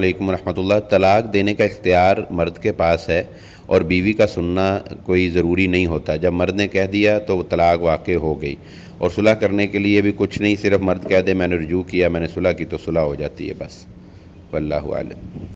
علیکم ورحمۃ اللہ طلاق دینے کا اختیار مرد کے پاس ہے اور بیوی کا سننا کوئی ضروری نہیں ہوتا جب مرد نے کہہ دیا تو وہ طلاق واقع ہو گئی اور صلاح کرنے کے لیے بھی کچھ نہیں صرف مرد کہہ دے میں نے رجوع کیا میں نے صلاح کی تو صلاح ہو جاتی ہے بس واللہ عالم